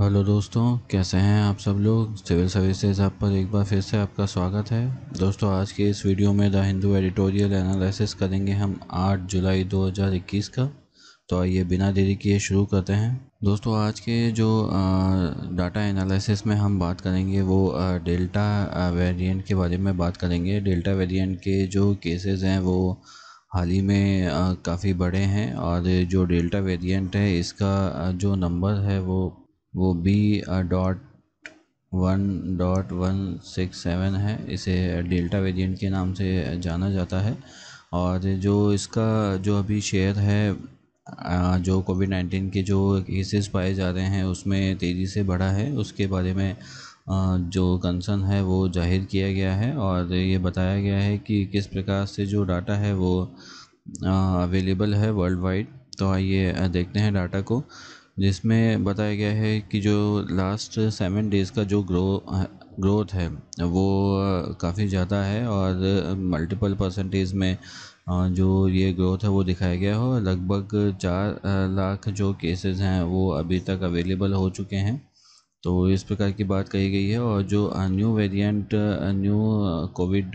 hello दोस्तों कैसे हैं आप सब लोग सिविल सर्विसेज ऐप पर एक बार फिर से आपका स्वागत है दोस्तों आज के इस वीडियो में द हिंदू एडिटोरियल एनालिसिस करेंगे हम 8 जुलाई 2021 का तो आइए बिना देरी किए शुरू करते हैं दोस्तों आज के जो डाटा एनालिसिस में हम बात करेंगे वो डेल्टा वेरिएंट के बारे में बात करेंगे डेल्टा वेरिएंट के जो केसेस हैं वो हाल ही में काफ़ी बड़े हैं और जो डेल्टा वेरिएंट है इसका जो नंबर है वो वो B dot one dot one six seven है इसे डेल्टा वेरिएंट के नाम से जाना जाता है और जो इसका जो अभी शेयर है uh, जो कोविड नाइन्टीन के जो केसेस पाए जा रहे हैं उसमें तेज़ी से बढ़ा है उसके बारे में uh, जो कंसर्न है वो जाहिर किया गया है और ये बताया गया है कि किस प्रकार से जो डाटा है वो अवेलेबल uh, है वर्ल्ड वाइड तो आइए देखते हैं डाटा को जिसमें बताया गया है कि जो लास्ट सेवन डेज़ का जो ग्रो ग्रोथ है वो काफ़ी ज़्यादा है और मल्टीपल परसेंटेज में जो ये ग्रोथ है वो दिखाया गया है लगभग चार लाख जो केसेस हैं वो अभी तक अवेलेबल हो चुके हैं तो इस प्रकार की बात कही गई है और जो न्यू वेरिएंट न्यू कोविड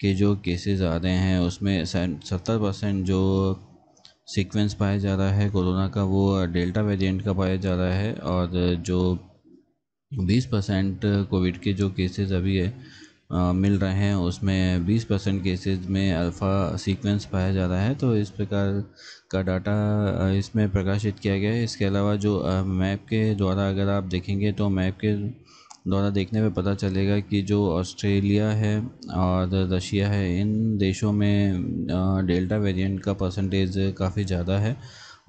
के जो केसेस आ रहे हैं उसमें सत्तर परसेंट जो सीक्वेंस पाया जा रहा है कोरोना का वो डेल्टा वेरिएंट का पाया जा रहा है और जो 20 परसेंट कोविड के जो केसेस अभी है आ, मिल रहे हैं उसमें 20 परसेंट केसेज में अल्फ़ा सीक्वेंस पाया जा रहा है तो इस प्रकार का डाटा इसमें प्रकाशित किया गया है इसके अलावा जो मैप के द्वारा अगर आप देखेंगे तो मैप के द्वारा देखने में पता चलेगा कि जो ऑस्ट्रेलिया है और रशिया है इन देशों में डेल्टा वेरिएंट का परसेंटेज काफ़ी ज़्यादा है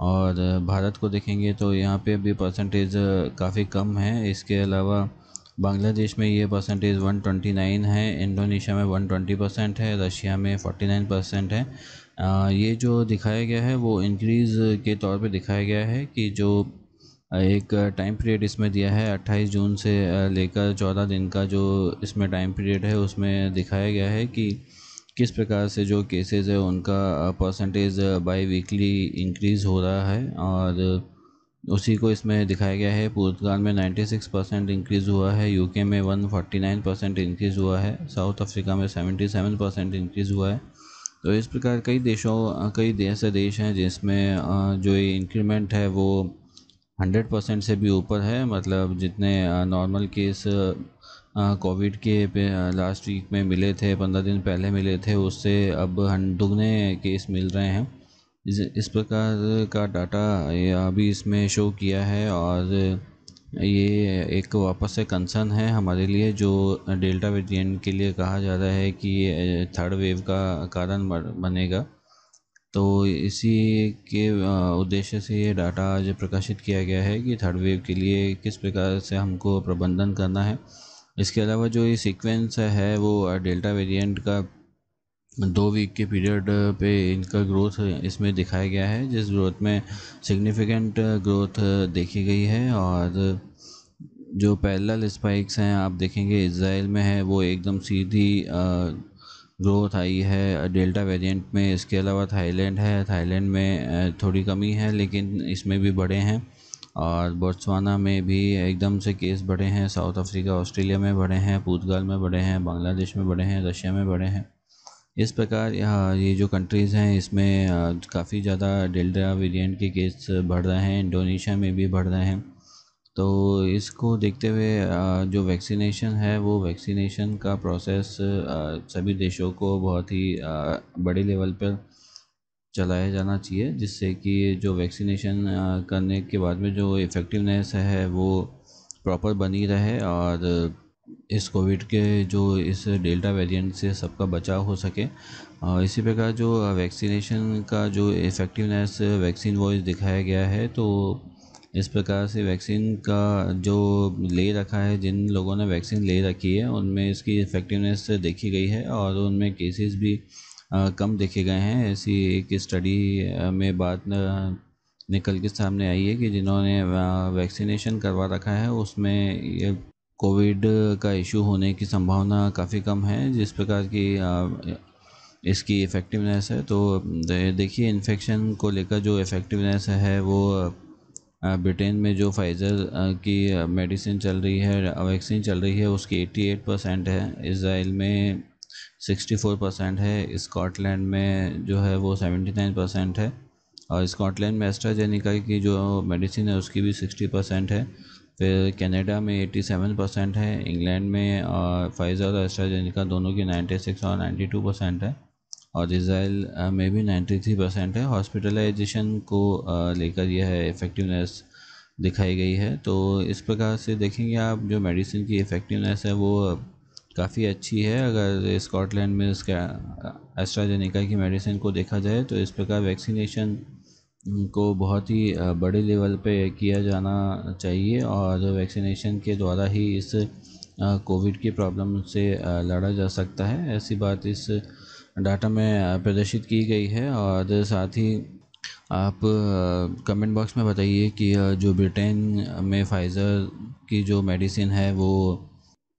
और भारत को देखेंगे तो यहाँ पे भी परसेंटेज काफ़ी कम है इसके अलावा बांग्लादेश में ये परसेंटेज 129 है इंडोनेशिया में 120 परसेंट है रशिया में 49 परसेंट है आ, ये जो दिखाया गया है वो इंक्रीज़ के तौर पे दिखाया गया है कि जो एक टाइम पीरियड इसमें दिया है 28 जून से लेकर 14 दिन का जो इसमें टाइम पीरियड है उसमें दिखाया गया है कि किस प्रकार से जो केसेस है उनका परसेंटेज बाई वीकली इंक्रीज़ हो रहा है और उसी को इसमें दिखाया गया है पुर्तगाल में 96 परसेंट इंक्रीज़ हुआ है यूके में 149 परसेंट इंक्रीज़ हुआ है साउथ अफ्रीका में 77 परसेंट इंक्रीज़ हुआ है तो इस प्रकार कई देशों कई ऐसे देश हैं जिसमें जो ये इंक्रीमेंट है वो हंड्रेड परसेंट से भी ऊपर है मतलब जितने नॉर्मल केस कोविड के लास्ट वीक में मिले थे पंद्रह दिन पहले मिले थे उससे अब दुगने केस मिल रहे हैं इस, इस प्रकार का डाटा अभी इसमें शो किया है और ये एक वापस से कंसर्न है हमारे लिए जो डेल्टा वेरिएंट के लिए कहा जा रहा है कि थर्ड वेव का कारण बनेगा तो इसी के उद्देश्य से ये डाटा आज प्रकाशित किया गया है कि थर्ड वेव के लिए किस प्रकार से हमको प्रबंधन करना है इसके अलावा जो ये सीक्वेंस है वो डेल्टा वेरिएंट का दो वीक के पीरियड पे इनका ग्रोथ इसमें दिखाया गया है जिस ग्रोथ में सिग्निफिकेंट ग्रोथ देखी गई है और जो पैरेलल स्पाइक्स हैं आप देखेंगे इसराइल में है वो एकदम सीधी ग्रोथ आई है डेल्टा वेरिएंट में इसके अलावा थाईलैंड है थाईलैंड में थोड़ी कमी है लेकिन इसमें भी बढ़े हैं और बोट्सवाना में भी एकदम से केस बढ़े हैं साउथ अफ्रीका ऑस्ट्रेलिया में बढ़े हैं पुर्तगाल में बढ़े हैं बांग्लादेश में बढ़े हैं रशिया में बढ़े हैं इस प्रकार यहाँ ये जो कंट्रीज़ हैं इसमें काफ़ी ज़्यादा डेल्टा वेरिएंट के केस बढ़ रहे हैं इंडोनेशिया में भी बढ़ रहे हैं तो इसको देखते हुए जो वैक्सीनेशन है वो वैक्सीनेशन का प्रोसेस सभी देशों को बहुत ही बड़े लेवल पर चलाया जाना चाहिए जिससे कि जो वैक्सीनेशन करने के बाद में जो इफ़ेक्टिवनेस है वो प्रॉपर बनी रहे और इस कोविड के जो इस डेल्टा वेरिएंट से सबका बचाव हो सके और इसी प्रकार जो वैक्सीनेशन का जो इफ़ेक्टिवनेस वैक्सीन वाइज दिखाया गया है तो इस प्रकार से वैक्सीन का जो ले रखा है जिन लोगों ने वैक्सीन ले रखी है उनमें इसकी इफ़ेक्टिवनेस देखी गई है और उनमें केसेस भी कम देखे गए हैं ऐसी एक स्टडी में बात निकल के सामने आई है कि जिन्होंने वैक्सीनेशन करवा रखा है उसमें ये कोविड का इशू होने की संभावना काफ़ी कम है जिस प्रकार की इसकी इफ़ेक्टिवनेस है तो देखिए इन्फेक्शन को लेकर जो इफ़ेक्टिवनेस है वो ब्रिटेन में जो फाइज़र की मेडिसिन चल रही है वैक्सीन चल रही है उसकी 88 परसेंट है इसराइल में 64 परसेंट है स्कॉटलैंड में जो है वो 79 परसेंट है और स्कॉटलैंड में एस्ट्राजेनिका की जो मेडिसिन है उसकी भी 60 परसेंट है फिर कनाडा में 87 परसेंट है इंग्लैंड में फाइज़र और एस्ट्राजेनिका दोनों की 96 और 92 परसेंट है और इसराइल uh, में भी 93 परसेंट है हॉस्पिटलाइजेशन को uh, लेकर यह है इफ़ेक्टिवनेस दिखाई गई है तो इस प्रकार से देखेंगे आप जो मेडिसिन की इफ़ेक्टिवनेस है वो काफ़ी अच्छी है अगर स्कॉटलैंड में इसका एस्ट्राजेनिका uh, की मेडिसिन को देखा जाए तो इस प्रकार वैक्सीनेशन को बहुत ही बड़े लेवल पे किया जाना चाहिए और वैक्सीनेशन के द्वारा ही इस कोविड की प्रॉब्लम से लड़ा जा सकता है ऐसी बात इस डाटा में प्रदर्शित की गई है और साथ ही आप कमेंट बॉक्स में बताइए कि जो ब्रिटेन में फाइज़र की जो मेडिसिन है वो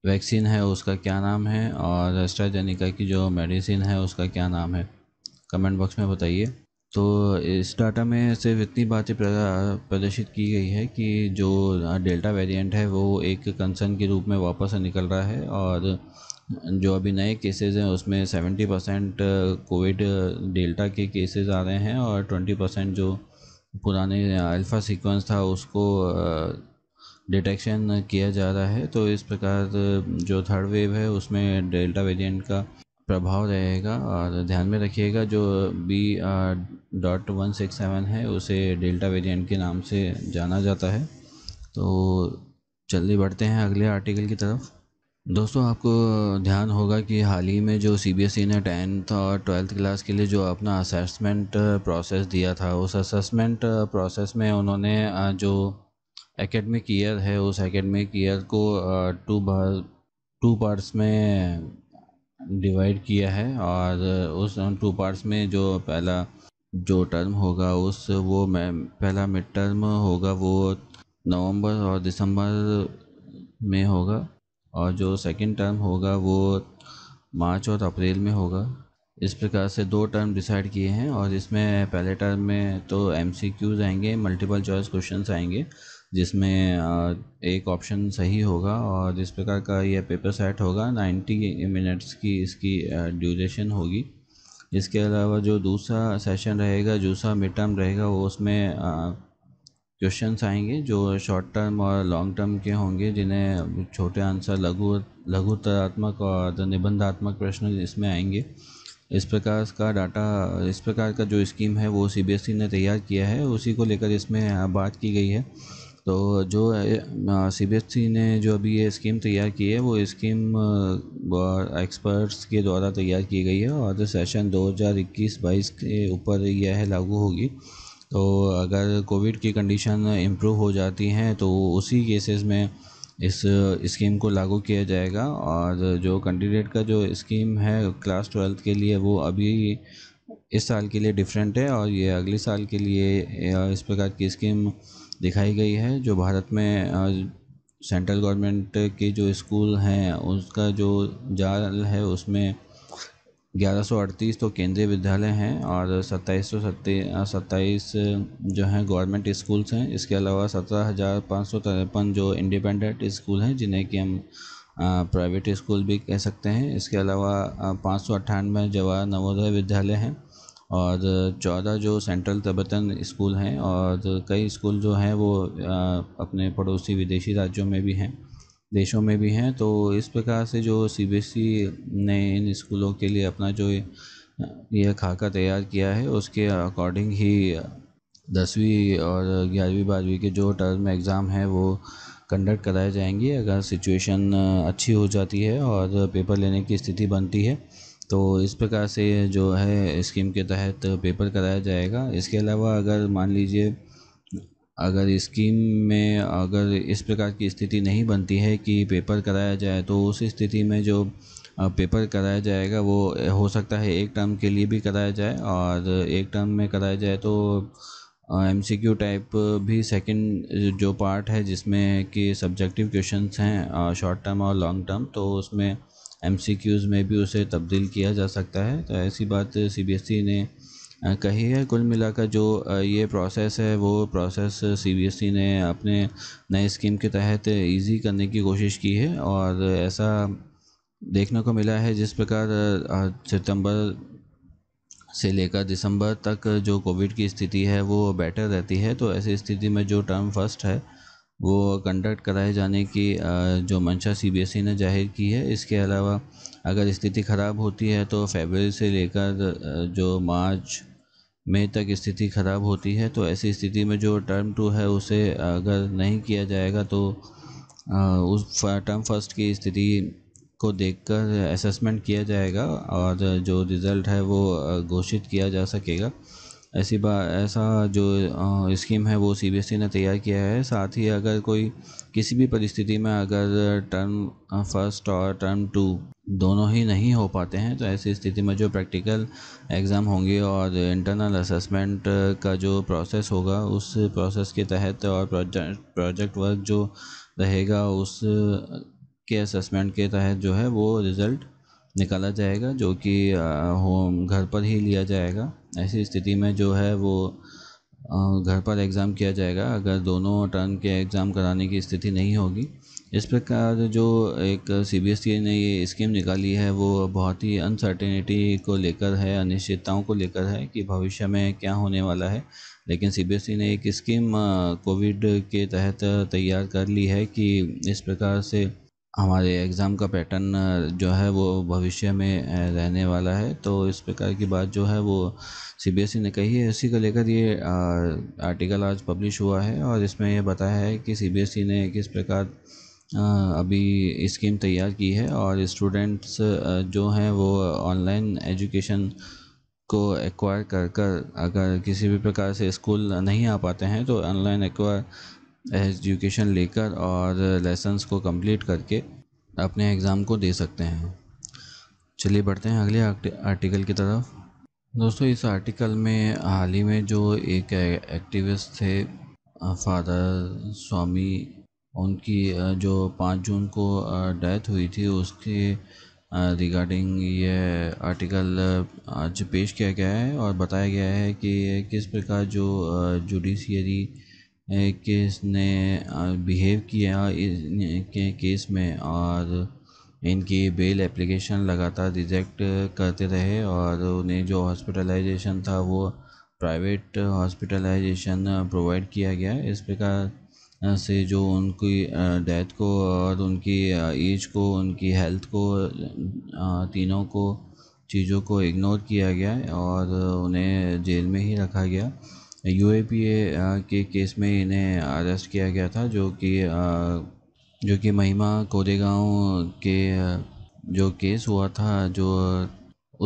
वैक्सीन है उसका क्या नाम है और एस्ट्राजेनिका की जो मेडिसिन है उसका क्या नाम है कमेंट बॉक्स में बताइए तो इस डाटा में सिर्फ इतनी बातें प्रदर्शित की गई है कि जो डेल्टा वेरिएंट है वो एक कंसर्न के रूप में वापस निकल रहा है और जो अभी नए केसेस हैं उसमें सेवेंटी परसेंट कोविड डेल्टा के केसेस आ रहे हैं और ट्वेंटी परसेंट जो पुराने अल्फ़ा uh, सीक्वेंस था उसको डिटेक्शन uh, किया जा रहा है तो इस प्रकार uh, जो थर्ड वेव है उसमें डेल्टा वेरिएंट का प्रभाव रहेगा और ध्यान में रखिएगा जो B dot one six seven है उसे डेल्टा वेरिएंट के नाम से जाना जाता है तो जल्दी बढ़ते हैं अगले आर्टिकल की तरफ दोस्तों आपको ध्यान होगा कि हाल ही में जो सीबीएसई e ने टेंथ और ट्वेल्थ क्लास के लिए जो अपना असेसमेंट प्रोसेस दिया था उस असेसमेंट प्रोसेस में उन्होंने जो एकेडमिक ईयर है उस एकेडमिक ईयर को टू टू पार्ट्स में डिवाइड किया है और उस टू पार्ट्स में जो पहला जो टर्म होगा उस वो पहला मिड टर्म होगा वो नवंबर और दिसंबर में होगा और जो सेकेंड टर्म होगा वो मार्च और अप्रैल में होगा इस प्रकार से दो टर्म डिसाइड किए हैं और इसमें पहले टर्म में तो एम सी क्यूज़ आएंगे मल्टीपल चॉइस क्वेश्चन आएंगे जिसमें एक ऑप्शन सही होगा और इस प्रकार का यह पेपर सेट होगा 90 मिनट्स की इसकी ड्यूरेशन होगी इसके अलावा जो दूसरा सेशन रहेगा दूसरा मिड टर्म रहेगा वो उसमें क्वेश्चंस आएंगे जो शॉर्ट टर्म और लॉन्ग टर्म के होंगे जिन्हें छोटे आंसर लघु लघुतरात्मक और निबंधात्मक प्रश्न इसमें आएंगे इस प्रकार का डाटा इस प्रकार का जो स्कीम है वो सीबीएसई e ने तैयार किया है उसी को लेकर इसमें बात की गई है तो जो सीबीएसई e ने जो अभी ये स्कीम तैयार की है वो स्कीम एक्सपर्ट्स के द्वारा तैयार की गई है और सेशन 2021-22 के ऊपर यह लागू होगी तो अगर कोविड की कंडीशन इम्प्रूव हो जाती हैं तो उसी केसेस में इस स्कीम को लागू किया जाएगा और जो कैंडिडेट का जो स्कीम है क्लास ट्वेल्थ के लिए वो अभी इस साल के लिए डिफरेंट है और ये अगले साल के लिए इस प्रकार की स्कीम दिखाई गई है जो भारत में सेंट्रल गवर्नमेंट के जो स्कूल हैं उसका जो जाल है उसमें 1138 तो केंद्रीय विद्यालय हैं और सत्ताईस सौ सत्ताईस जो हैं गवर्नमेंट स्कूल्स हैं इसके अलावा सत्रह हज़ार पाँच सौ तिरपन जो इंडिपेंडेंट स्कूल हैं जिन्हें कि हम प्राइवेट स्कूल भी कह सकते हैं इसके अलावा पाँच सौ अट्ठानवे जवाहर नवोदय विद्यालय हैं और चौदह जो सेंट्रल तबतन स्कूल हैं और कई स्कूल जो हैं वो अपने पड़ोसी विदेशी राज्यों में भी हैं देशों में भी हैं तो इस प्रकार से जो सी बी एस ई ने इन स्कूलों के लिए अपना जो यह खाका तैयार किया है उसके अकॉर्डिंग ही दसवीं और ग्यारहवीं बारहवीं के जो टर्म एग्ज़ाम हैं वो कंडक्ट कराए जाएंगे अगर सिचुएशन अच्छी हो जाती है और पेपर लेने की स्थिति बनती है तो इस प्रकार से जो है स्कीम के तहत पेपर कराया जाएगा इसके अलावा अगर मान लीजिए अगर स्कीम में अगर इस प्रकार की स्थिति नहीं बनती है कि पेपर कराया जाए तो उस स्थिति में जो पेपर कराया जाएगा वो हो सकता है एक टर्म के लिए भी कराया जाए और एक टर्म में कराया जाए तो एम सी क्यू टाइप भी सेकंड जो पार्ट है जिसमें कि सब्जेक्टिव क्वेश्चंस हैं शॉर्ट टर्म और लॉन्ग टर्म तो उसमें एम सी क्यूज़ में भी उसे तब्दील किया जा सकता है तो ऐसी बात सी बी एस ई ने कही है कुल मिलाकर जो ये प्रोसेस है वो प्रोसेस सीबीएसई e ने अपने नए स्कीम के तहत इजी करने की कोशिश की है और ऐसा देखने को मिला है जिस प्रकार सितंबर से लेकर दिसंबर तक जो कोविड की स्थिति है वो बेटर रहती है तो ऐसी स्थिति में जो टर्म फर्स्ट है वो कंडक्ट कराए जाने की जो मंशा सीबीएसई e ने जाहिर की है इसके अलावा अगर स्थिति ख़राब होती है तो फेबर से लेकर जो मार्च में तक स्थिति ख़राब होती है तो ऐसी स्थिति में जो टर्म टू है उसे अगर नहीं किया जाएगा तो उस टर्म फर्स्ट की स्थिति को देखकर असेसमेंट किया जाएगा और जो रिज़ल्ट है वो घोषित किया जा सकेगा ऐसी बात ऐसा जो स्कीम है वो सीबीएसई e ने तैयार किया है साथ ही अगर कोई किसी भी परिस्थिति में अगर टर्म फर्स्ट और टर्म टू दोनों ही नहीं हो पाते हैं तो ऐसी स्थिति में जो प्रैक्टिकल एग्ज़ाम होंगे और इंटरनल असेसमेंट का जो प्रोसेस होगा उस प्रोसेस के तहत और प्रोजेक्ट प्रोजेक्ट वर्क जो रहेगा उस के असेसमेंट के तहत जो है वो रिज़ल्ट निकाला जाएगा जो कि होम घर पर ही लिया जाएगा ऐसी स्थिति में जो है वो घर पर एग्ज़ाम किया जाएगा अगर दोनों टर्म के एग्ज़ाम कराने की स्थिति नहीं होगी इस प्रकार जो एक सी बी एस ई ने ये स्कीम निकाली है वो बहुत ही अनसर्टेनिटी को लेकर है अनिश्चितताओं को लेकर है कि भविष्य में क्या होने वाला है लेकिन सी बी एस ई ने एक स्कीम कोविड के तहत तैयार कर ली है कि इस प्रकार से हमारे एग्ज़ाम का पैटर्न जो है वो भविष्य में रहने वाला है तो इस प्रकार की बात जो है वो सी बी एस ई ने कही है इसी को लेकर ये आर्टिकल आज पब्लिश हुआ है और इसमें यह बताया है कि सी बी एस ई ने किस प्रकार अभी स्कीम तैयार की है और स्टूडेंट्स जो हैं वो ऑनलाइन एजुकेशन को एक्वायर कर कर अगर किसी भी प्रकार से स्कूल नहीं आ पाते हैं तो ऑनलाइन एक्वायर एजुकेशन लेकर और लेसन्स को कंप्लीट करके अपने एग्ज़ाम को दे सकते हैं चलिए बढ़ते हैं अगले आर्टिकल की तरफ दोस्तों इस आर्टिकल में हाल ही में जो एक एक्टिविस्ट थे फादर स्वामी उनकी जो पाँच जून को डेथ हुई थी उसके रिगार्डिंग ये आर्टिकल आज पेश किया गया है और बताया गया है कि किस प्रकार जो जुडिशियरी किसने बिहेव किया के केस में और इनकी बेल एप्लीकेशन लगातार रिजेक्ट करते रहे और उन्हें जो हॉस्पिटलाइजेशन था वो प्राइवेट हॉस्पिटलाइजेशन प्रोवाइड किया गया इस प्रकार से जो उनकी डेथ को और उनकी एज को उनकी हेल्थ को तीनों को चीज़ों को इग्नोर किया गया और उन्हें जेल में ही रखा गया यू ए पी ए के केस में इन्हें अरेस्ट किया गया था जो कि जो कि महिमा कोरेगांव के जो केस हुआ था जो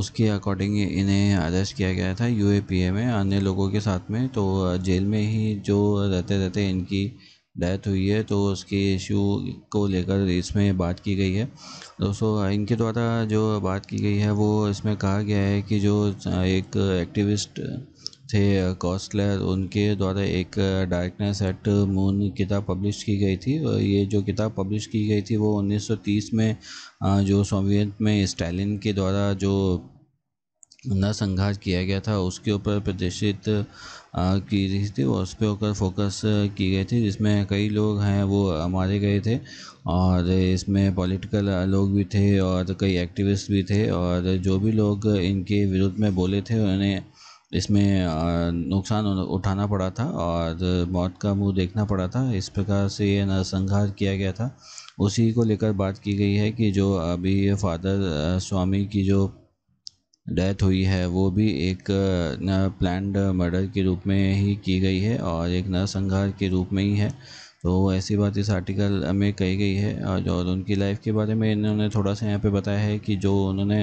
उसके अकॉर्डिंग इन्हें अरेस्ट किया गया था यू ए पी ए में अन्य लोगों के साथ में तो जेल में ही जो रहते रहते इनकी डेथ हुई है तो उसकी इशू को लेकर इसमें बात की गई है दोस्तों इनके द्वारा जो बात की गई है वो इसमें कहा गया है कि जो एक एक्टिविस्ट थे कॉस्टलर उनके द्वारा एक डार्कनेस एट मून किताब पब्लिश की गई थी ये जो किताब पब्लिश की गई थी वो 1930 में जो सोवियत में स्टालिन के द्वारा जो नरसंहार किया गया था उसके ऊपर प्रदर्शित की गई थी और उस पर होकर फोकस की गई थी जिसमें कई लोग हैं वो मारे गए थे और इसमें पॉलिटिकल लोग भी थे और कई एक्टिविस्ट भी थे और जो भी लोग इनके विरुद्ध में बोले थे उन्हें इसमें नुकसान उठाना पड़ा था और मौत का मुंह देखना पड़ा था इस प्रकार से ये नरसंहार किया गया था उसी को लेकर बात की गई है कि जो अभी फादर स्वामी की जो डेथ हुई है वो भी एक प्लान्ड मर्डर के रूप में ही की गई है और एक नरसंहार के रूप में ही है तो ऐसी बात इस आर्टिकल में कही गई है और, जो उनकी लाइफ के बारे में इन्होंने थोड़ा सा यहाँ पे बताया है कि जो उन्होंने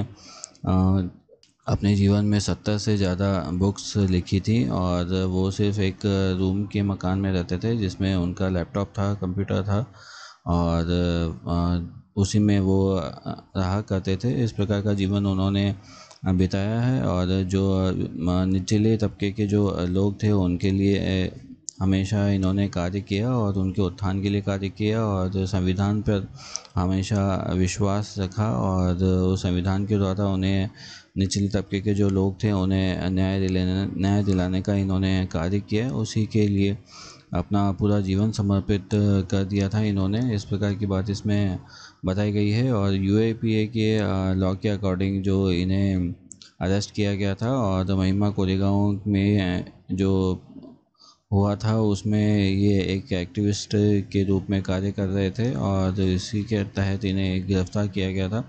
अपने जीवन में सत्तर से ज़्यादा बुक्स लिखी थी और वो सिर्फ एक रूम के मकान में रहते थे जिसमें उनका लैपटॉप था कंप्यूटर था और उसी में वो रहा करते थे इस प्रकार का जीवन उन्होंने बिताया है और जो निचले तबके के जो लोग थे उनके लिए हमेशा इन्होंने कार्य किया और उनके उत्थान के लिए कार्य किया और संविधान पर हमेशा विश्वास रखा और उस संविधान के द्वारा उन्हें निचले तबके के जो लोग थे उन्हें न्याय दिलाने न्याय दिलाने का इन्होंने कार्य किया उसी के लिए अपना पूरा जीवन समर्पित कर दिया था इन्होंने इस प्रकार की बात इसमें बताई गई है और यू के लॉ के अकॉर्डिंग जो इन्हें अरेस्ट किया गया था और महिमा कोरेगांव में जो हुआ था उसमें ये एक एक्टिविस्ट के रूप में कार्य कर रहे थे और इसी के तहत इन्हें गिरफ्तार किया गया था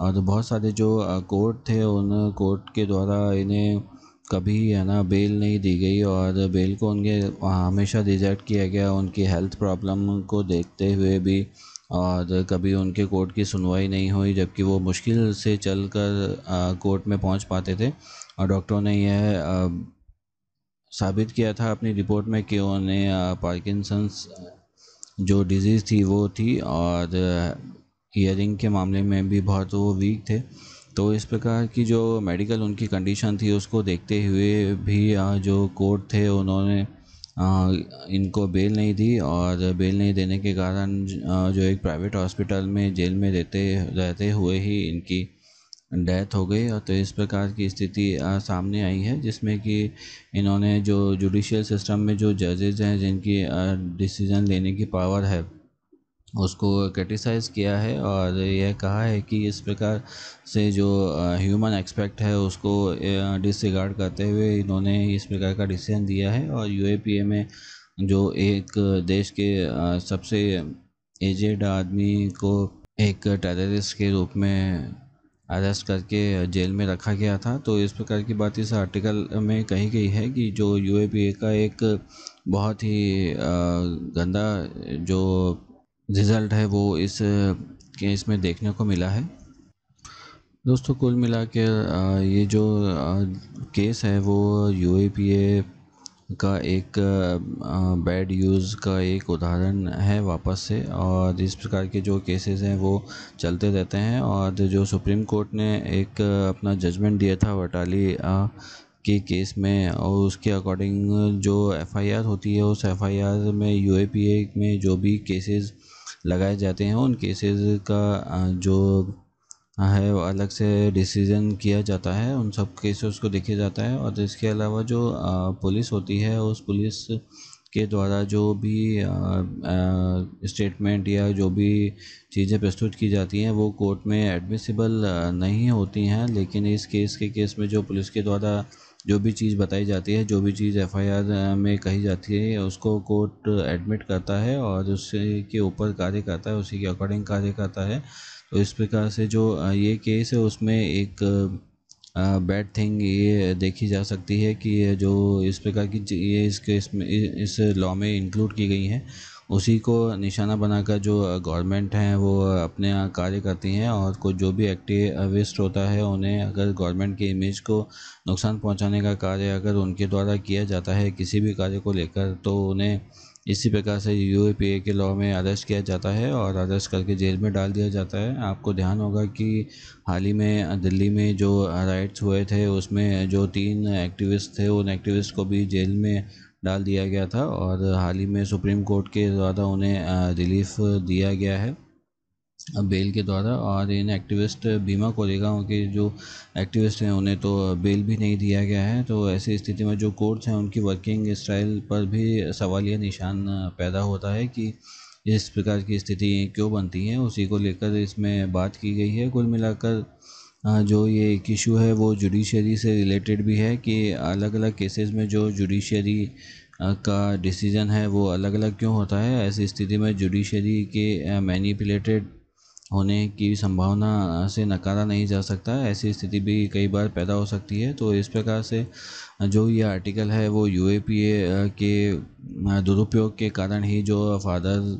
और बहुत सारे जो कोर्ट थे उन कोर्ट के द्वारा इन्हें कभी है ना बेल नहीं दी गई और बेल को उनके हमेशा रिजेक्ट किया गया उनकी हेल्थ प्रॉब्लम को देखते हुए भी और कभी उनके कोर्ट की सुनवाई नहीं हुई जबकि वो मुश्किल से चल कर कोर्ट में पहुंच पाते थे और डॉक्टरों ने यह साबित किया था अपनी रिपोर्ट में कि उन्हें पार्किंसंस जो डिज़ीज़ थी वो थी और हियरिंग के मामले में भी बहुत वो वीक थे तो इस प्रकार की जो मेडिकल उनकी कंडीशन थी उसको देखते हुए भी जो कोर्ट थे उन्होंने इनको बेल नहीं दी और बेल नहीं देने के कारण जो एक प्राइवेट हॉस्पिटल में जेल में रहते रहते हुए ही इनकी डेथ हो गई और तो इस प्रकार की स्थिति सामने आई है जिसमें कि इन्होंने जो जुडिशियल सिस्टम में जो जजेज हैं जिनकी डिसीज़न लेने की पावर है उसको क्रिटिसाइज़ किया है और यह कहा है कि इस प्रकार से जो ह्यूमन एक्सपेक्ट है उसको डिसरिगार्ड करते हुए इन्होंने इस प्रकार का डिसीजन दिया है और यू में जो एक देश के सबसे एजेड आदमी को एक टेररिस्ट के रूप में अरेस्ट करके जेल में रखा गया था तो इस प्रकार की बात इस आर्टिकल में कही गई है कि जो यू का एक बहुत ही गंदा जो रिज़ल्ट है वो इस केस में देखने को मिला है दोस्तों कुल मिला के ये जो केस है वो यू का एक बैड यूज़ का एक उदाहरण है वापस से और इस प्रकार के जो केसेस हैं वो चलते रहते हैं और जो सुप्रीम कोर्ट ने एक अपना जजमेंट दिया था वटाली के केस में और उसके अकॉर्डिंग जो एफआईआर होती है उस एफआईआर में यूएपीए में जो भी केसेस लगाए जाते हैं उन केसेस का जो है वो अलग से डिसीज़न किया जाता है उन सब केसेस को देखा जाता है और इसके अलावा जो पुलिस होती है उस पुलिस के द्वारा जो भी स्टेटमेंट या जो भी चीज़ें प्रस्तुत की जाती हैं वो कोर्ट में एडमिसिबल नहीं होती हैं लेकिन इस केस के केस में जो पुलिस के द्वारा जो भी चीज़ बताई जाती है जो भी चीज़ एफ आई आर में कही जाती है उसको कोर्ट एडमिट करता है और उसी के ऊपर कार्य करता है उसी के अकॉर्डिंग कार्य करता है तो इस प्रकार से जो ये केस है उसमें एक बैड थिंग ये देखी जा सकती है कि जो इस प्रकार की ये इस केस में इस लॉ में इंक्लूड की गई हैं उसी को निशाना बनाकर जो गवर्नमेंट हैं वो अपने यहाँ कार्य करती हैं और को जो भी एक्टिविस्ट होता है उन्हें अगर गवर्नमेंट के इमेज को नुकसान पहुंचाने का कार्य अगर उनके द्वारा किया जाता है किसी भी कार्य को लेकर तो उन्हें इसी प्रकार से यू के लॉ में अरेस्ट किया जाता है और अरेस्ट करके जेल में डाल दिया जाता है आपको ध्यान होगा कि हाल ही में दिल्ली में जो राइट्स हुए थे उसमें जो तीन एक्टिविस्ट थे उन एक्टिविस्ट को भी जेल में डाल दिया गया था और हाल ही में सुप्रीम कोर्ट के द्वारा उन्हें रिलीफ दिया गया है बेल के द्वारा और इन एक्टिविस्ट बीमा कोरेगांव के जो एक्टिविस्ट हैं उन्हें तो बेल भी नहीं दिया गया है तो ऐसी स्थिति में जो कोर्ट्स हैं उनकी वर्किंग स्टाइल पर भी सवाल यह निशान पैदा होता है कि इस प्रकार की स्थिति क्यों बनती हैं उसी को लेकर इसमें बात की गई है कुल मिलाकर जो ये एक इशू है वो जुडिशरी से रिलेटेड भी है कि अलग अलग केसेस में जो जुडिशरी का डिसीज़न है वो अलग अलग क्यों होता है ऐसी स्थिति में जुडिशरी के मैनिपुलेटेड होने की संभावना से नकारा नहीं जा सकता ऐसी स्थिति भी कई बार पैदा हो सकती है तो इस प्रकार से जो ये आर्टिकल है वो यू के दुरुपयोग के कारण ही जो फादर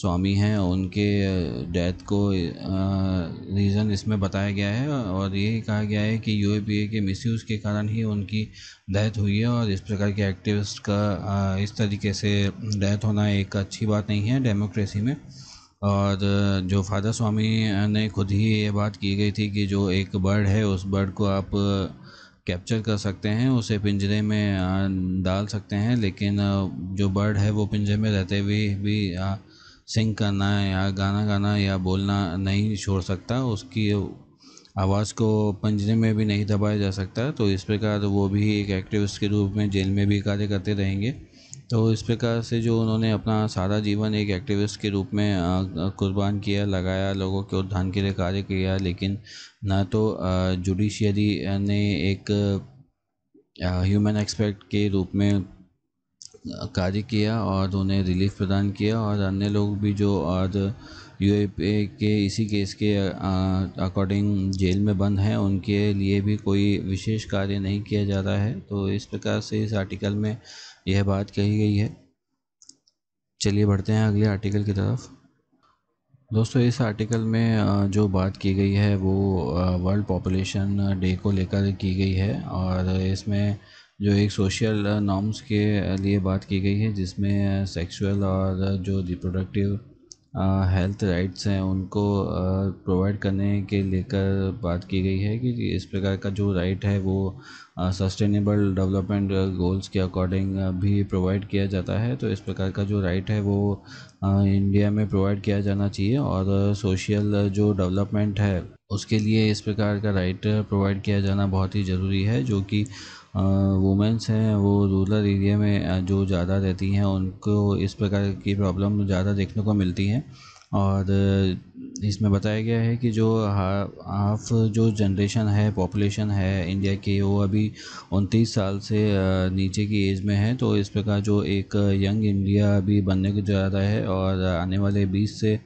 स्वामी हैं उनके डेथ को रीज़न इसमें बताया गया है और ये कहा गया है कि यू के मिस के कारण ही उनकी डेथ हुई है और इस प्रकार के एक्टिविस्ट का इस तरीके से डेथ होना एक अच्छी बात नहीं है डेमोक्रेसी में और जो फादर स्वामी ने खुद ही ये बात की गई थी कि जो एक बर्ड है उस बर्ड को आप कैप्चर कर सकते हैं उसे पिंजरे में डाल सकते हैं लेकिन जो बर्ड है वो पिंजरे में रहते हुए भी, भी सिंग करना है या गाना गाना या बोलना नहीं छोड़ सकता उसकी आवाज़ को पंजरे में भी नहीं दबाया जा सकता तो इस प्रकार वो भी एक एक्टिविस्ट के रूप में जेल में भी कार्य करते रहेंगे तो इस प्रकार से जो उन्होंने अपना सारा जीवन एक एक्टिविस्ट के रूप में कुर्बान किया लगाया लोगों के उत्थान के लिए कार्य किया लेकिन ना तो जुडिशियरी ने एक ह्यूमन एक्सपेक्ट के रूप में कार्य किया और उन्हें रिलीफ प्रदान किया और अन्य लोग भी जो और यू के इसी केस के अकॉर्डिंग जेल में बंद हैं उनके लिए भी कोई विशेष कार्य नहीं किया जा रहा है तो इस प्रकार से इस आर्टिकल में यह बात कही गई है चलिए बढ़ते हैं अगले आर्टिकल की तरफ दोस्तों इस आर्टिकल में जो बात की गई है वो वर्ल्ड पॉपुलेशन डे को लेकर की गई है और इसमें जो एक सोशल नॉर्म्स uh, के uh, लिए बात की गई है जिसमें सेक्सुअल uh, और जो रिप्रोडक्टिव हेल्थ राइट्स हैं उनको प्रोवाइड करने के लेकर बात की गई है कि इस प्रकार का जो राइट है वो सस्टेनेबल डेवलपमेंट गोल्स के अकॉर्डिंग भी प्रोवाइड किया जाता है तो इस प्रकार का जो राइट है वो इंडिया में प्रोवाइड किया जाना चाहिए और सोशल जो डेवलपमेंट है उसके लिए इस प्रकार का राइट प्रोवाइड किया जाना बहुत ही ज़रूरी है जो कि वूमेंस हैं वो रूरल एरिया में जो ज़्यादा रहती हैं उनको इस प्रकार की प्रॉब्लम ज़्यादा देखने को मिलती है और इसमें बताया गया है कि जो हाफ जो जनरेशन है पॉपुलेशन है इंडिया की वो अभी उनतीस साल से नीचे की एज में है तो इस प्रकार जो एक यंग इंडिया अभी बनने को जा रहा है और आने वाले बीस से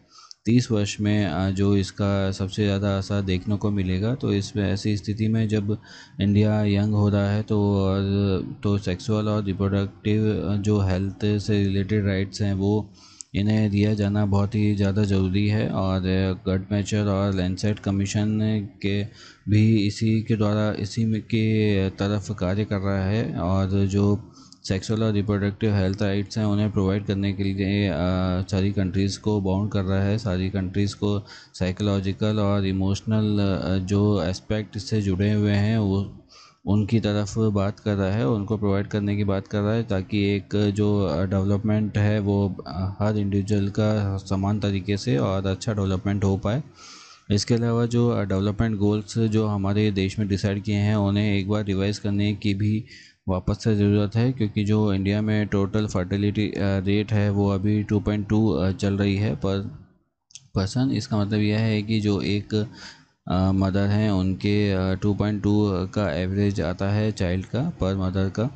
तीस वर्ष में जो इसका सबसे ज़्यादा असर देखने को मिलेगा तो इस ऐसी स्थिति में जब इंडिया यंग हो रहा है तो तो सेक्सुअल और रिप्रोडक्टिव जो हेल्थ से रिलेटेड राइट्स हैं वो इन्हें दिया जाना बहुत ही ज़्यादा ज़रूरी है और गडमेचर मैचर और लैंडसेट कमीशन के भी इसी के द्वारा इसी में के तरफ कार्य कर रहा है और जो सेक्सुअल और रिप्रोडक्टिव हेल्थ राइट्स हैं उन्हें प्रोवाइड करने के लिए सारी कंट्रीज़ को बाउंड कर रहा है सारी कंट्रीज़ को साइकोलॉजिकल और इमोशनल जो एस्पेक्ट इससे जुड़े हुए हैं वो उनकी तरफ बात कर रहा है उनको प्रोवाइड करने की बात कर रहा है ताकि एक जो डेवलपमेंट है वो हर इंडिविजुअल का समान तरीके से और अच्छा डेवलपमेंट हो पाए इसके अलावा जो डेवलपमेंट गोल्स जो हमारे देश में डिसाइड किए हैं उन्हें एक बार रिवाइज़ करने की भी वापस से ज़रूरत है क्योंकि जो इंडिया में टोटल फर्टिलिटी रेट है वो अभी 2.2 चल रही है पर पर्सन इसका मतलब यह है कि जो एक मदर हैं उनके 2.2 का एवरेज आता है चाइल्ड का पर मदर का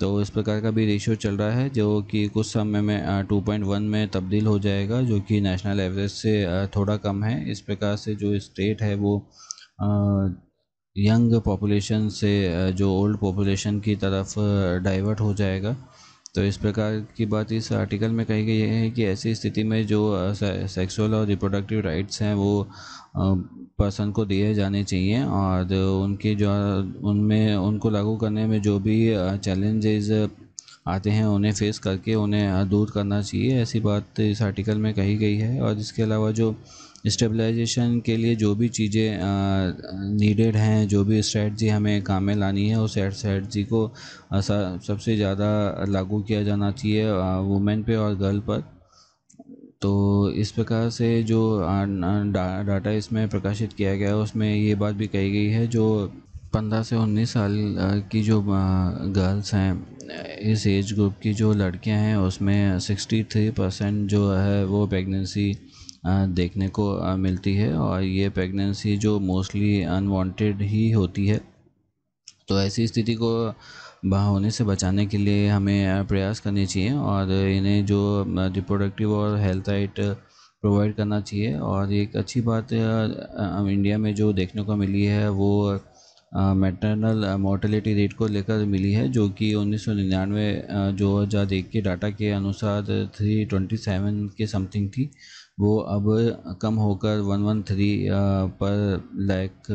तो इस प्रकार का भी रेशियो चल रहा है जो कि कुछ समय में 2.1 में तब्दील हो जाएगा जो कि नेशनल एवरेज से थोड़ा कम है इस प्रकार से जो स्टेट है वो यंग पॉपुलेशन से जो ओल्ड पॉपुलेशन की तरफ डाइवर्ट हो जाएगा तो इस प्रकार की बात इस आर्टिकल में कही गई है कि ऐसी स्थिति में जो सेक्सुअल और रिप्रोडक्टिव राइट्स हैं वो पर्सन को दिए जाने चाहिए और उनके जो उनमें उनको लागू करने में जो भी चैलेंजेस आते हैं उन्हें फेस करके उन्हें दूर करना चाहिए ऐसी बात इस आर्टिकल में कही गई है और इसके अलावा जो स्टेबलाइजेशन के लिए जो भी चीज़ें नीडेड हैं जो भी स्ट्रेटजी हमें काम में लानी है उस स्ट्रेटजी को सबसे ज़्यादा लागू किया जाना चाहिए वुमेन पे और गर्ल पर तो इस प्रकार से जो डाटा इसमें प्रकाशित किया गया है उसमें ये बात भी कही गई है जो पंद्रह से उन्नीस साल की जो गर्ल्स हैं इस एज ग्रुप की जो लड़कियां हैं उसमें सिक्सटी थ्री परसेंट जो है वो प्रेगनेंसी देखने को मिलती है और ये प्रेगनेंसी जो मोस्टली अनवांटेड ही होती है तो ऐसी स्थिति को होने से बचाने के लिए हमें प्रयास करने चाहिए और इन्हें जो रिप्रोडक्टिव और हेल्थ राइट प्रोवाइड करना चाहिए और एक अच्छी बात इंडिया में जो देखने को मिली है वो मैटरनल मोर्टेलिटी रेट को लेकर मिली है जो कि उन्नीस सौ निन्यानवे जो हज़ार के डाटा के अनुसार थ्री ट्वेंटी सेवन के समथिंग थी वो अब कम होकर वन वन थ्री पर लाइक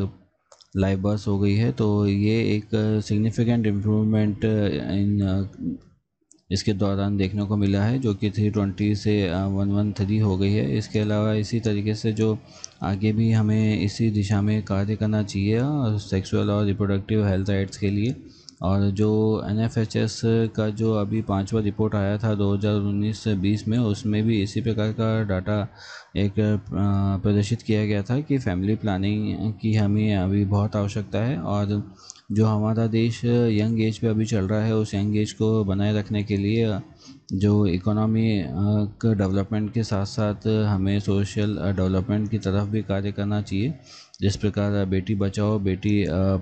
लाइव बर्स हो गई है तो ये एक सिग्निफिकेंट इम्प्रूवमेंट इन इसके दौरान देखने को मिला है जो कि 320 से 113 हो गई है इसके अलावा इसी तरीके से जो आगे भी हमें इसी दिशा में कार्य करना चाहिए सेक्सुअल और रिप्रोडक्टिव हेल्थ राइट्स के लिए और जो एन का जो अभी पाँचवा रिपोर्ट आया था 2019-20 में उसमें भी इसी प्रकार का डाटा एक प्रदर्शित किया गया था कि फैमिली प्लानिंग की हमें अभी बहुत आवश्यकता है और जो हमारा देश यंग एज पे अभी चल रहा है उस यंग एज को बनाए रखने के लिए जो इकोनॉमी का डेवलपमेंट के साथ साथ हमें सोशल डेवलपमेंट की तरफ भी कार्य करना चाहिए जिस प्रकार बेटी बचाओ बेटी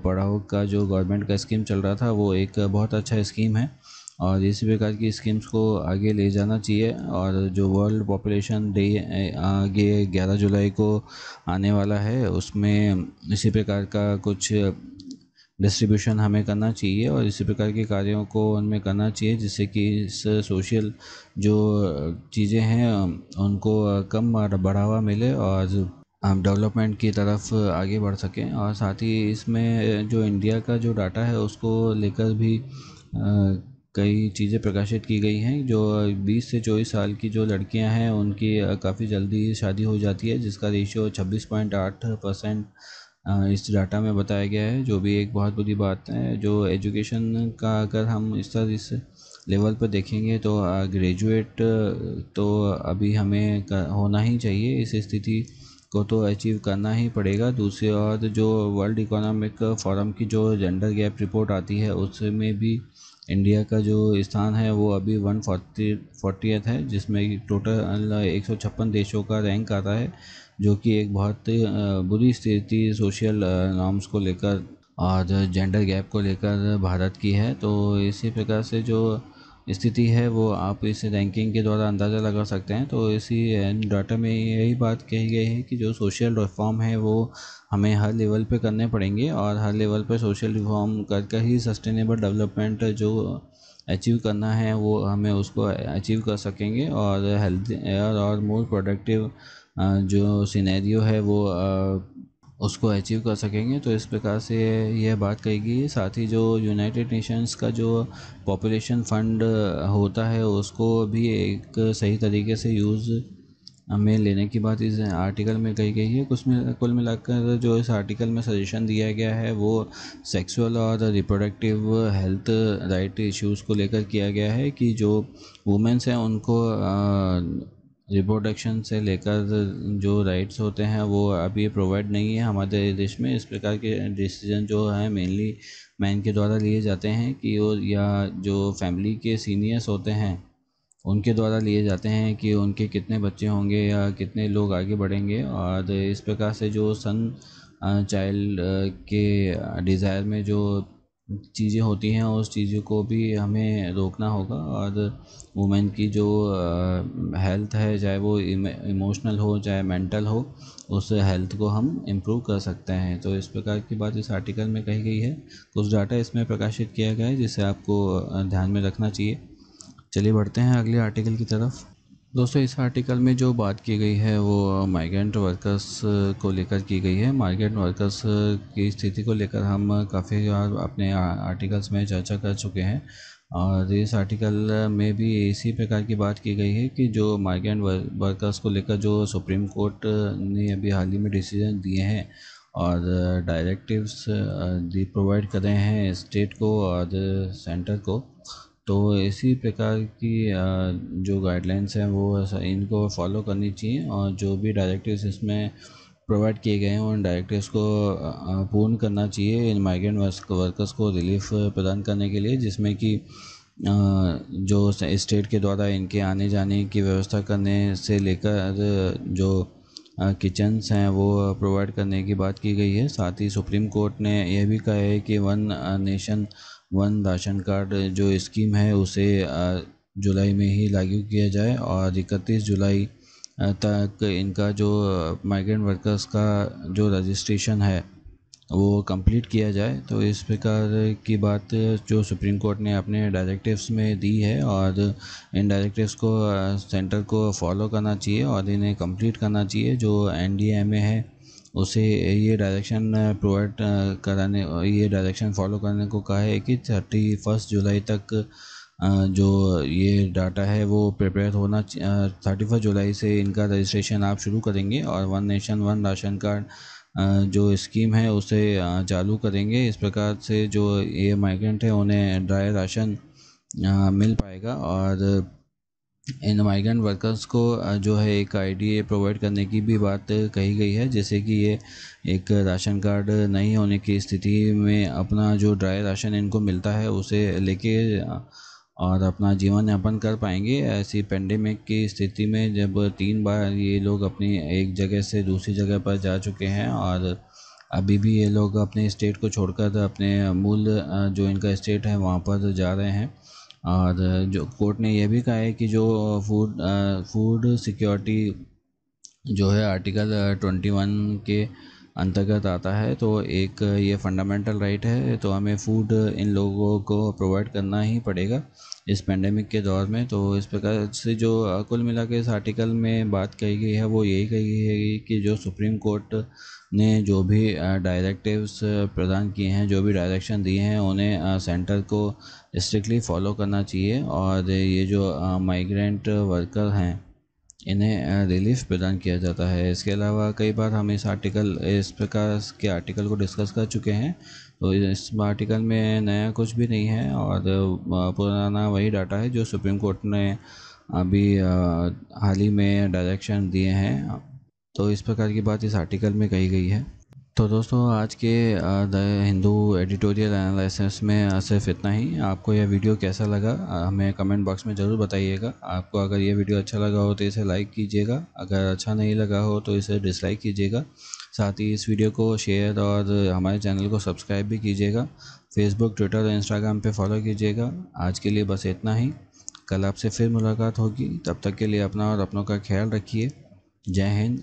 पढ़ाओ का जो गवर्नमेंट का स्कीम चल रहा था वो एक बहुत अच्छा स्कीम है और इसी प्रकार की स्कीम्स को आगे ले जाना चाहिए और जो वर्ल्ड पॉपुलेशन डे आगे ग्यारह जुलाई को आने वाला है उसमें इसी प्रकार का कुछ डिस्ट्रीब्यूशन हमें करना चाहिए और इसी प्रकार के कार्यों को उनमें करना चाहिए जिससे कि इस सोशल जो चीज़ें हैं उनको कम बढ़ावा मिले और हम डेवलपमेंट की तरफ आगे बढ़ सकें और साथ ही इसमें जो इंडिया का जो डाटा है उसको लेकर भी कई चीज़ें प्रकाशित की गई हैं जो 20 से 24 साल की जो लड़कियां हैं उनकी काफ़ी जल्दी शादी हो जाती है जिसका रेशियो 26.8 परसेंट इस डाटा में बताया गया है जो भी एक बहुत बड़ी बात है जो एजुकेशन का अगर हम इस तरह इस लेवल पर देखेंगे तो ग्रेजुएट तो अभी हमें होना ही चाहिए इस स्थिति को तो अचीव करना ही पड़ेगा दूसरी और जो वर्ल्ड इकोनॉमिक फोरम की जो जेंडर गैप रिपोर्ट आती है उसमें भी इंडिया का जो स्थान है वो अभी वन फोर्टी फोर्टीथ है जिसमें टोटल एक सौ छप्पन देशों का रैंक आता है जो कि एक बहुत बुरी स्थिति सोशल नॉर्म्स को लेकर और जेंडर गैप को लेकर भारत की है तो इसी प्रकार से जो स्थिति है वो आप इस रैंकिंग के द्वारा अंदाज़ा लगा सकते हैं तो इसी डाटा में यही बात कही गई है कि जो सोशल रिफॉर्म है वो हमें हर लेवल पे करने पड़ेंगे और हर लेवल पे सोशल रिफॉर्म कर कर ही सस्टेनेबल डेवलपमेंट जो अचीव करना है वो हमें उसको अचीव कर सकेंगे और हेल्थ और मोर प्रोडक्टिव जो सिनेरियो है वो उसको अचीव कर सकेंगे तो इस प्रकार से यह बात कही गई है साथ ही जो यूनाइटेड नेशंस का जो पॉपुलेशन फंड होता है उसको भी एक सही तरीके से यूज़ में लेने की बात इस आर्टिकल में कही गई है कुछ में कुल मिलाकर जो इस आर्टिकल में सजेशन दिया गया है वो सेक्सुअल और रिप्रोडक्टिव हेल्थ राइट इश्यूज़ को लेकर किया गया है कि जो वुमेंस हैं उनको आ, रिप्रोडक्शन से लेकर जो राइट्स होते हैं वो अभी प्रोवाइड नहीं है हमारे देश में इस प्रकार के डिसीजन जो है मेनली मैन के द्वारा लिए जाते हैं कि वो या जो फैमिली के सीनियर्स होते हैं उनके द्वारा लिए जाते हैं कि उनके कितने बच्चे होंगे या कितने लोग आगे बढ़ेंगे और इस प्रकार से जो सन चाइल्ड के डिज़ायर में जो चीज़ें होती हैं उस चीज़ों को भी हमें रोकना होगा और वूमेन की जो हेल्थ है चाहे वो इमोशनल हो चाहे मेंटल हो उस हेल्थ को हम इम्प्रूव कर सकते हैं तो इस प्रकार की बात इस आर्टिकल में कही गई है कुछ डाटा इसमें प्रकाशित किया गया है जिसे आपको ध्यान में रखना चाहिए चलिए बढ़ते हैं अगले आर्टिकल की तरफ दोस्तों इस आर्टिकल में जो बात की गई है वो माइग्रेंट वर्कर्स को लेकर की गई है माइग्रेंट वर्कर्स की स्थिति को लेकर हम काफ़ी अपने आर्टिकल्स में चर्चा कर चुके हैं और इस आर्टिकल में भी इसी प्रकार की बात की गई है कि जो माइग्रेंट वर्कर्स को लेकर जो सुप्रीम कोर्ट ने अभी हाल ही में डिसीजन दिए हैं और डायरेक्टिव्स दी प्रोवाइड कर रहे हैं स्टेट को और सेंटर को तो इसी प्रकार की जो गाइडलाइंस हैं वो इनको फॉलो करनी चाहिए और जो भी डायरेक्टिव्स इसमें प्रोवाइड किए गए हैं उन डायरेक्टिव्स को पूर्ण करना चाहिए इन माइग्रेंट वर्कर्स को रिलीफ प्रदान करने के लिए जिसमें कि जो स्टेट के द्वारा इनके आने जाने की व्यवस्था करने से लेकर जो किचन्स हैं वो प्रोवाइड करने की बात की गई है साथ ही सुप्रीम कोर्ट ने यह भी कहा है कि one nation one ration card जो स्कीम है उसे जुलाई में ही लागू किया जाए और इकतीस जुलाई तक इनका जो माइग्रेंट वर्कर्स का जो रजिस्ट्रेशन है वो कंप्लीट किया जाए तो इस प्रकार की बात जो सुप्रीम कोर्ट ने अपने डायरेक्टिव्स में दी है और इन डायरेक्टिव्स को सेंटर को फॉलो करना चाहिए और इन्हें कंप्लीट करना चाहिए जो एन है उसे ये डायरेक्शन प्रोवाइड कराने ये डायरेक्शन फॉलो करने को कहा है कि थर्टी फर्स्ट जुलाई तक जो ये डाटा है वो प्रिपेयर होना थर्टी फर्स्ट जुलाई से इनका रजिस्ट्रेशन आप शुरू करेंगे और one nation one ration card जो स्कीम है उसे चालू करेंगे इस प्रकार से जो ये माइग्रेंट है उन्हें ड्राई राशन मिल पाएगा और इन माइग्रेंट वर्कर्स को जो है एक आईडी प्रोवाइड करने की भी बात कही गई है जैसे कि ये एक राशन कार्ड नहीं होने की स्थिति में अपना जो ड्राई राशन इनको मिलता है उसे लेके और अपना जीवन यापन कर पाएंगे ऐसी पेंडेमिक की स्थिति में जब तीन बार ये लोग अपनी एक जगह से दूसरी जगह पर जा चुके हैं और अभी भी ये लोग अपने स्टेट को छोड़कर अपने मूल जो इनका स्टेट है वहाँ पर जा रहे हैं और जो कोर्ट ने यह भी कहा है कि जो फूड फूड सिक्योरिटी जो है आर्टिकल ट्वेंटी वन के अंतर्गत आता है तो एक ये फंडामेंटल राइट है तो हमें फूड इन लोगों को प्रोवाइड करना ही पड़ेगा इस पेंडेमिक के दौर में तो इस प्रकार से जो कुल मिला के इस आर्टिकल में बात कही गई है वो यही कही गई है कि जो सुप्रीम कोर्ट ने जो भी डायरेक्टिव्स प्रदान किए हैं जो भी डायरेक्शन दिए हैं उन्हें सेंटर को स्ट्रिक्टली फॉलो करना चाहिए और ये जो माइग्रेंट वर्कर हैं इन्हें रिलीफ प्रदान किया जाता है इसके अलावा कई बार हम इस आर्टिकल इस प्रकार के आर्टिकल को डिस्कस कर चुके हैं तो इस आर्टिकल में नया कुछ भी नहीं है और पुराना वही डाटा है जो सुप्रीम कोर्ट ने अभी हाल ही में डायरेक्शन दिए हैं तो इस प्रकार की बात इस आर्टिकल में कही गई है तो दोस्तों आज के द हिंदू एडिटोरियल एनालिसिस में सिर्फ इतना ही आपको यह वीडियो कैसा लगा हमें कमेंट बॉक्स में ज़रूर बताइएगा आपको अगर यह वीडियो अच्छा लगा हो तो इसे लाइक कीजिएगा अगर अच्छा नहीं लगा हो तो इसे डिसलाइक कीजिएगा साथ ही इस वीडियो को शेयर और हमारे चैनल को सब्सक्राइब भी कीजिएगा फेसबुक ट्विटर और इंस्टाग्राम पर फॉलो कीजिएगा आज के लिए बस इतना ही कल आपसे फिर मुलाकात होगी तब तक के लिए अपना और अपनों का ख्याल रखिए जय हिंद